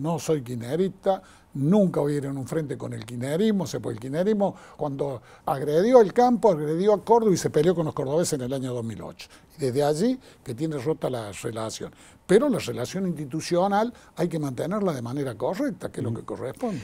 no soy kirchnerista, nunca voy a ir en un frente con el kirchnerismo, se el kirchnerismo cuando agredió el campo, agredió a Córdoba y se peleó con los cordobeses en el año 2008. Y desde allí que tiene rota la relación. Pero la relación institucional hay que mantenerla de manera correcta, que es lo que mm. corresponde.